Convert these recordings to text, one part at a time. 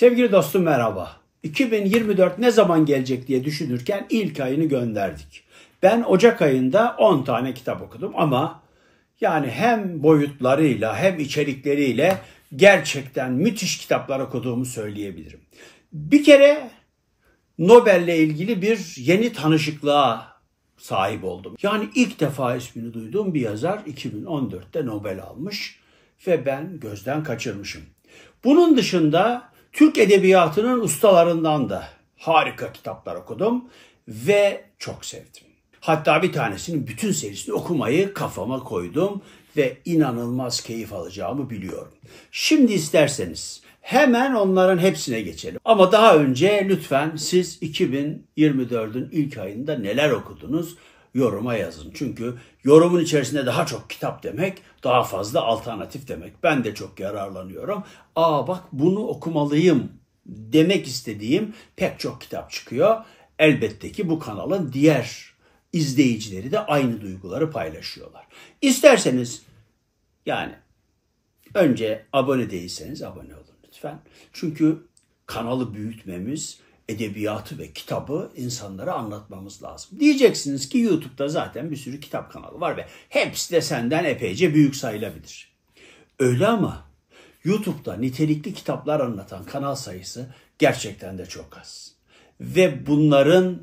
Sevgili dostum merhaba. 2024 ne zaman gelecek diye düşünürken ilk ayını gönderdik. Ben Ocak ayında 10 tane kitap okudum ama yani hem boyutlarıyla hem içerikleriyle gerçekten müthiş kitaplar okuduğumu söyleyebilirim. Bir kere Nobel'le ilgili bir yeni tanışıklığa sahip oldum. Yani ilk defa ismini duyduğum bir yazar 2014'te Nobel almış ve ben gözden kaçırmışım. Bunun dışında Türk edebiyatının ustalarından da harika kitaplar okudum ve çok sevdim. Hatta bir tanesinin bütün serisini okumayı kafama koydum ve inanılmaz keyif alacağımı biliyorum. Şimdi isterseniz hemen onların hepsine geçelim. Ama daha önce lütfen siz 2024'ün ilk ayında neler okudunuz? yoruma yazın. Çünkü yorumun içerisinde daha çok kitap demek, daha fazla alternatif demek. Ben de çok yararlanıyorum. Aa bak bunu okumalıyım demek istediğim pek çok kitap çıkıyor. Elbette ki bu kanalın diğer izleyicileri de aynı duyguları paylaşıyorlar. İsterseniz yani önce abone değilseniz abone olun lütfen. Çünkü kanalı büyütmemiz edebiyatı ve kitabı insanlara anlatmamız lazım. Diyeceksiniz ki YouTube'da zaten bir sürü kitap kanalı var ve hepsi de senden epeyce büyük sayılabilir. Öyle ama YouTube'da nitelikli kitaplar anlatan kanal sayısı gerçekten de çok az. Ve bunların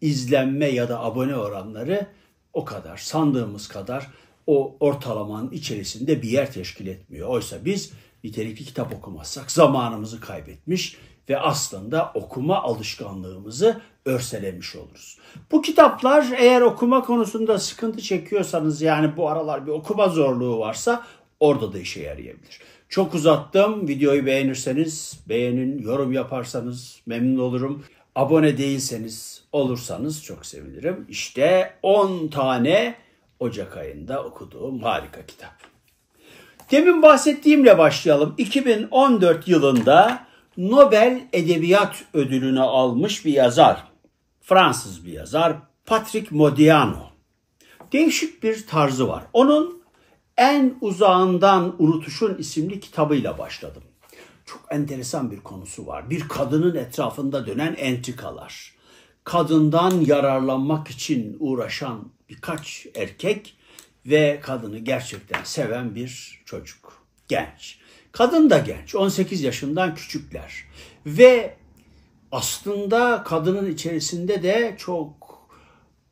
izlenme ya da abone oranları o kadar sandığımız kadar o ortalamanın içerisinde bir yer teşkil etmiyor. Oysa biz nitelikli kitap okumazsak zamanımızı kaybetmiş, ve aslında okuma alışkanlığımızı örselemiş oluruz. Bu kitaplar eğer okuma konusunda sıkıntı çekiyorsanız yani bu aralar bir okuma zorluğu varsa orada da işe yarayabilir. Çok uzattım. Videoyu beğenirseniz beğenin, yorum yaparsanız memnun olurum. Abone değilseniz olursanız çok sevinirim. İşte 10 tane Ocak ayında okuduğum harika kitap. Demin bahsettiğimle başlayalım. 2014 yılında Nobel Edebiyat Ödülünü almış bir yazar. Fransız bir yazar Patrick Modiano. Değişik bir tarzı var. Onun En Uzağından Unutuşun isimli kitabıyla başladım. Çok enteresan bir konusu var. Bir kadının etrafında dönen entrikalar. Kadından yararlanmak için uğraşan birkaç erkek ve kadını gerçekten seven bir çocuk, genç. Kadın da genç, 18 yaşından küçükler. Ve aslında kadının içerisinde de çok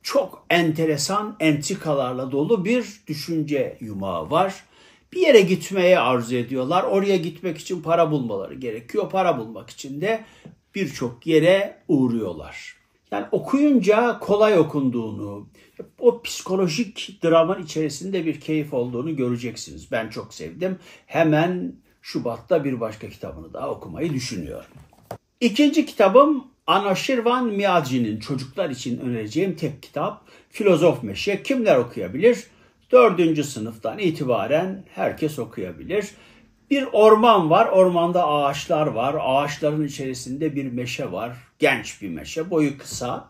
çok enteresan entrikalarla dolu bir düşünce yumağı var. Bir yere gitmeye arzu ediyorlar. Oraya gitmek için para bulmaları gerekiyor. Para bulmak için de birçok yere uğruyorlar. Yani okuyunca kolay okunduğunu, o psikolojik dramın içerisinde bir keyif olduğunu göreceksiniz. Ben çok sevdim. Hemen Şubat'ta bir başka kitabını daha okumayı düşünüyorum. İkinci kitabım Anaşirvan Miyadji'nin çocuklar için önereceğim tek kitap Filozof Meşe kimler okuyabilir? Dördüncü sınıftan itibaren herkes okuyabilir. Bir orman var, ormanda ağaçlar var, ağaçların içerisinde bir meşe var, genç bir meşe, boyu kısa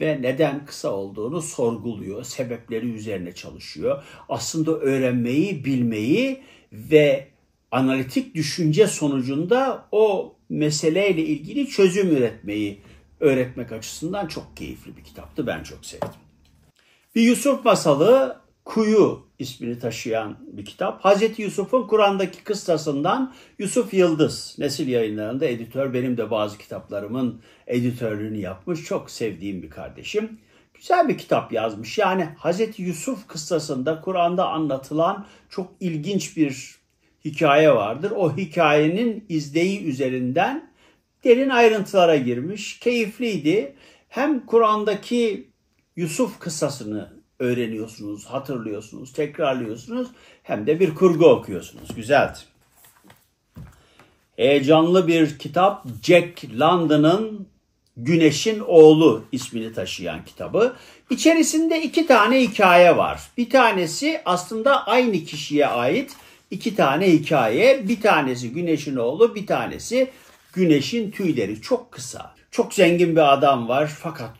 ve neden kısa olduğunu sorguluyor, sebepleri üzerine çalışıyor. Aslında öğrenmeyi, bilmeyi ve analitik düşünce sonucunda o meseleyle ilgili çözüm üretmeyi öğretmek açısından çok keyifli bir kitaptı. Ben çok sevdim. Bir Yusuf masalı Kuyu ismini taşıyan bir kitap. Hazreti Yusuf'un Kur'an'daki kıstasından Yusuf Yıldız. Nesil yayınlarında editör benim de bazı kitaplarımın editörlüğünü yapmış. Çok sevdiğim bir kardeşim. Güzel bir kitap yazmış. Yani Hazreti Yusuf kıstasında Kur'an'da anlatılan çok ilginç bir hikaye vardır. O hikayenin izleyi üzerinden derin ayrıntılara girmiş. Keyifliydi. Hem Kur'an'daki Yusuf kısasını öğreniyorsunuz, hatırlıyorsunuz, tekrarlıyorsunuz. Hem de bir kurgu okuyorsunuz. Güzeldi. Heyecanlı bir kitap Jack London'ın Güneşin Oğlu ismini taşıyan kitabı. İçerisinde iki tane hikaye var. Bir tanesi aslında aynı kişiye ait iki tane hikaye. Bir tanesi Güneş'in oğlu, bir tanesi Güneş'in tüyleri. Çok kısa. Çok zengin bir adam var fakat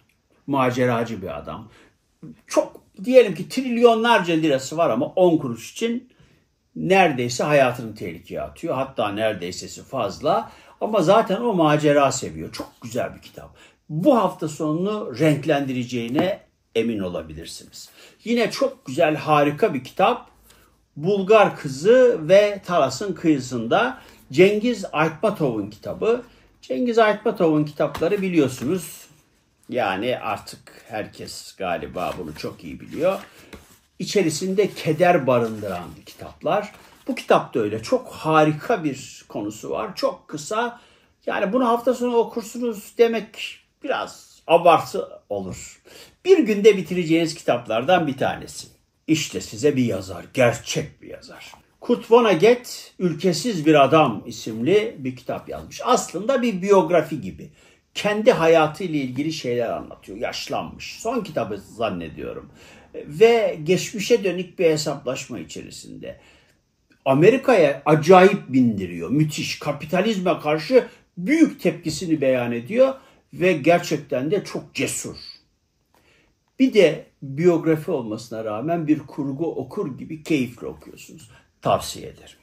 maceracı bir adam. Çok diyelim ki trilyonlarca lirası var ama 10 kuruş için neredeyse hayatını tehlikeye atıyor. Hatta neredeyse fazla. Ama zaten o macera seviyor. Çok güzel bir kitap. Bu hafta sonunu renklendireceğine emin olabilirsiniz. Yine çok güzel, harika bir kitap. Bulgar Kızı ve Taras'ın Kıyısında Cengiz Aytmatov'un kitabı. Cengiz Aytmatov'un kitapları biliyorsunuz yani artık herkes galiba bunu çok iyi biliyor. İçerisinde keder barındıran kitaplar. Bu kitap da öyle çok harika bir konusu var. Çok kısa. Yani bunu hafta sonu okursunuz demek biraz abartı olur. Bir günde bitireceğiniz kitaplardan bir tanesi. İşte size bir yazar, gerçek bir yazar. Kurt Vonnegut Ülkesiz Bir Adam isimli bir kitap yazmış. Aslında bir biyografi gibi. Kendi hayatıyla ilgili şeyler anlatıyor. Yaşlanmış. Son kitabı zannediyorum. Ve geçmişe dönük bir hesaplaşma içerisinde. Amerika'ya acayip bindiriyor. Müthiş. Kapitalizme karşı büyük tepkisini beyan ediyor ve gerçekten de çok cesur. Bir de biyografi olmasına rağmen bir kurgu okur gibi keyifle okuyorsunuz. Tavsiye ederim.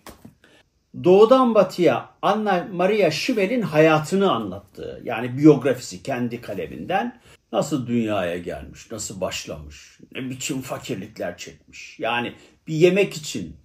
Doğudan Batı'ya Anna Maria Schimmel'in hayatını anlattığı yani biyografisi kendi kaleminden nasıl dünyaya gelmiş, nasıl başlamış, ne biçim fakirlikler çekmiş. Yani bir yemek için,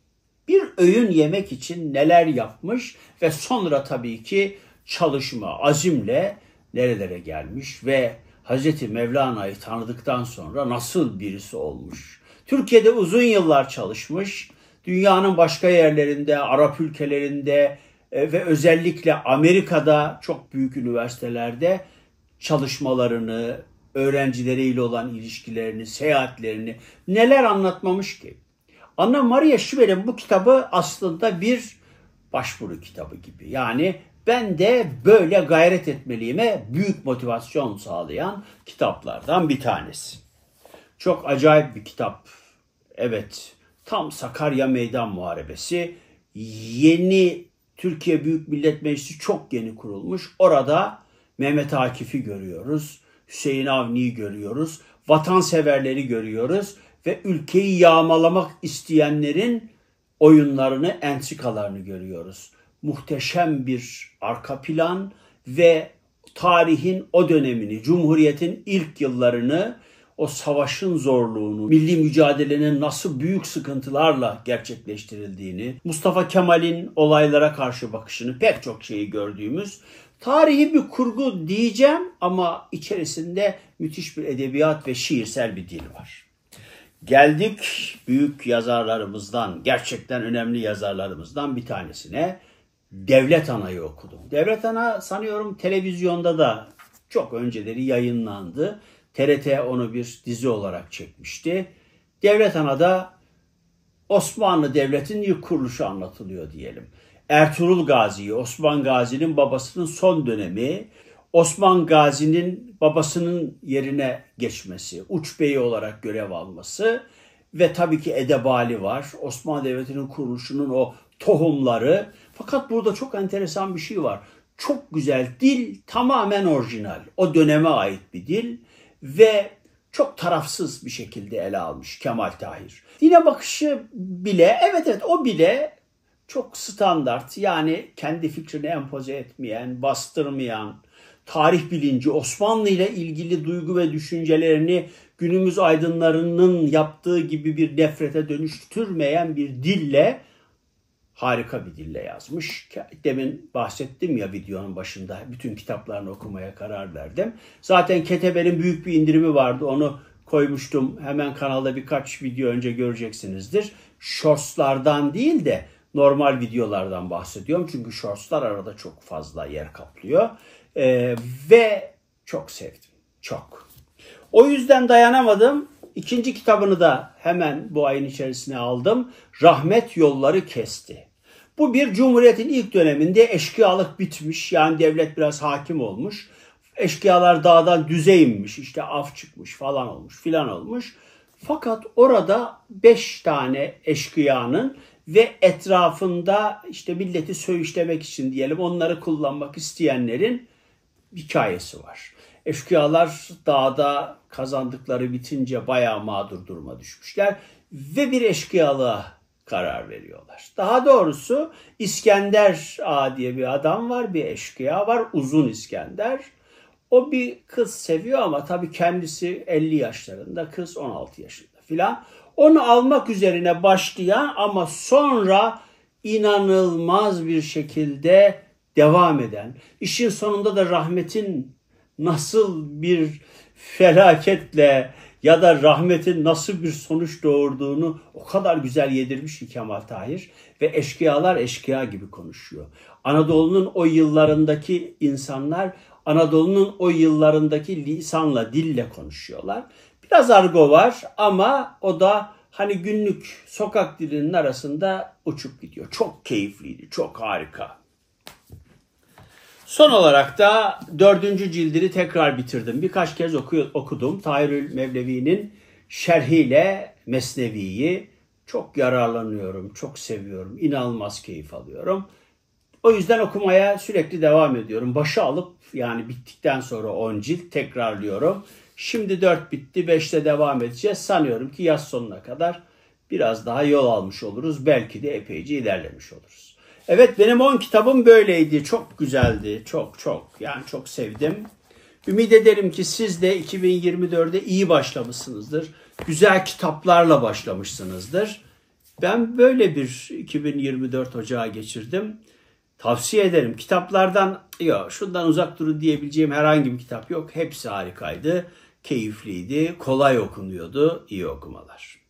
bir öğün yemek için neler yapmış ve sonra tabii ki çalışma, azimle nerelere gelmiş ve Hazreti Mevlana'yı tanıdıktan sonra nasıl birisi olmuş? Türkiye'de uzun yıllar çalışmış, dünyanın başka yerlerinde, Arap ülkelerinde e, ve özellikle Amerika'da çok büyük üniversitelerde çalışmalarını, öğrencileriyle olan ilişkilerini, seyahatlerini neler anlatmamış ki? Anna Maria Schwer'in bu kitabı aslında bir başvuru kitabı gibi. Yani ben de böyle gayret etmeliğime büyük motivasyon sağlayan kitaplardan bir tanesi. Çok acayip bir kitap. Evet, tam Sakarya Meydan Muharebesi. Yeni Türkiye Büyük Millet Meclisi çok yeni kurulmuş. Orada Mehmet Akif'i görüyoruz. Hüseyin Avni'yi görüyoruz. Vatanseverleri görüyoruz ve ülkeyi yağmalamak isteyenlerin oyunlarını, entikalarını görüyoruz muhteşem bir arka plan ve tarihin o dönemini, Cumhuriyet'in ilk yıllarını, o savaşın zorluğunu, milli mücadelenin nasıl büyük sıkıntılarla gerçekleştirildiğini, Mustafa Kemal'in olaylara karşı bakışını, pek çok şeyi gördüğümüz tarihi bir kurgu diyeceğim ama içerisinde müthiş bir edebiyat ve şiirsel bir dil var. Geldik büyük yazarlarımızdan, gerçekten önemli yazarlarımızdan bir tanesine. Devlet Ana'yı okudum. Devlet Ana sanıyorum televizyonda da çok önceleri yayınlandı. TRT onu bir dizi olarak çekmişti. Devlet Ana'da Osmanlı Devleti'nin ilk kuruluşu anlatılıyor diyelim. Ertuğrul Gazi'yi, Osman Gazi'nin babasının son dönemi, Osman Gazi'nin babasının yerine geçmesi, uç beyi olarak görev alması ve tabii ki Edebali var. Osmanlı Devleti'nin kuruluşunun o tohumları. Fakat burada çok enteresan bir şey var. Çok güzel dil, tamamen orijinal. O döneme ait bir dil ve çok tarafsız bir şekilde ele almış Kemal Tahir. Dine bakışı bile, evet evet o bile çok standart. Yani kendi fikrini empoze etmeyen, bastırmayan, tarih bilinci, Osmanlı ile ilgili duygu ve düşüncelerini günümüz aydınlarının yaptığı gibi bir nefrete dönüştürmeyen bir dille harika bir dille yazmış. Demin bahsettim ya videonun başında bütün kitaplarını okumaya karar verdim. Zaten Ketebe'nin büyük bir indirimi vardı. Onu koymuştum. Hemen kanalda birkaç video önce göreceksinizdir. Shorts'lardan değil de normal videolardan bahsediyorum. Çünkü shorts'lar arada çok fazla yer kaplıyor. Ee, ve çok sevdim. Çok. O yüzden dayanamadım. İkinci kitabını da hemen bu ayın içerisine aldım. Rahmet yolları kesti. Bu bir Cumhuriyet'in ilk döneminde eşkıyalık bitmiş. Yani devlet biraz hakim olmuş. Eşkıyalar dağdan düze inmiş. İşte af çıkmış falan olmuş filan olmuş. Fakat orada beş tane eşkıyanın ve etrafında işte milleti söğüşlemek için diyelim onları kullanmak isteyenlerin hikayesi var. Eşkıyalar dağda kazandıkları bitince bayağı mağdur duruma düşmüşler ve bir eşkıyalığa karar veriyorlar. Daha doğrusu İskender A diye bir adam var, bir eşkıya var, uzun İskender. O bir kız seviyor ama tabii kendisi 50 yaşlarında, kız 16 yaşında filan. Onu almak üzerine başlayan ama sonra inanılmaz bir şekilde devam eden, işin sonunda da rahmetin nasıl bir felaketle ya da rahmetin nasıl bir sonuç doğurduğunu o kadar güzel yedirmiş ki Kemal Tahir ve eşkıyalar eşkıya gibi konuşuyor. Anadolu'nun o yıllarındaki insanlar Anadolu'nun o yıllarındaki lisanla, dille konuşuyorlar. Biraz argo var ama o da hani günlük sokak dilinin arasında uçup gidiyor. Çok keyifliydi, çok harika. Son olarak da dördüncü cildini tekrar bitirdim. Birkaç kez oku, okudum. Tahirül Mevlevi'nin şerhiyle Mesnevi'yi çok yararlanıyorum, çok seviyorum. inanılmaz keyif alıyorum. O yüzden okumaya sürekli devam ediyorum. Başı alıp yani bittikten sonra 10 cilt tekrarlıyorum. Şimdi 4 bitti, 5'te devam edeceğiz. Sanıyorum ki yaz sonuna kadar biraz daha yol almış oluruz. Belki de epeyce ilerlemiş oluruz. Evet benim 10 kitabım böyleydi. Çok güzeldi. Çok çok. Yani çok sevdim. Ümit ederim ki siz de 2024'de iyi başlamışsınızdır. Güzel kitaplarla başlamışsınızdır. Ben böyle bir 2024 ocağı geçirdim. Tavsiye ederim. Kitaplardan ya şundan uzak durun diyebileceğim herhangi bir kitap yok. Hepsi harikaydı. Keyifliydi. Kolay okunuyordu. İyi okumalar.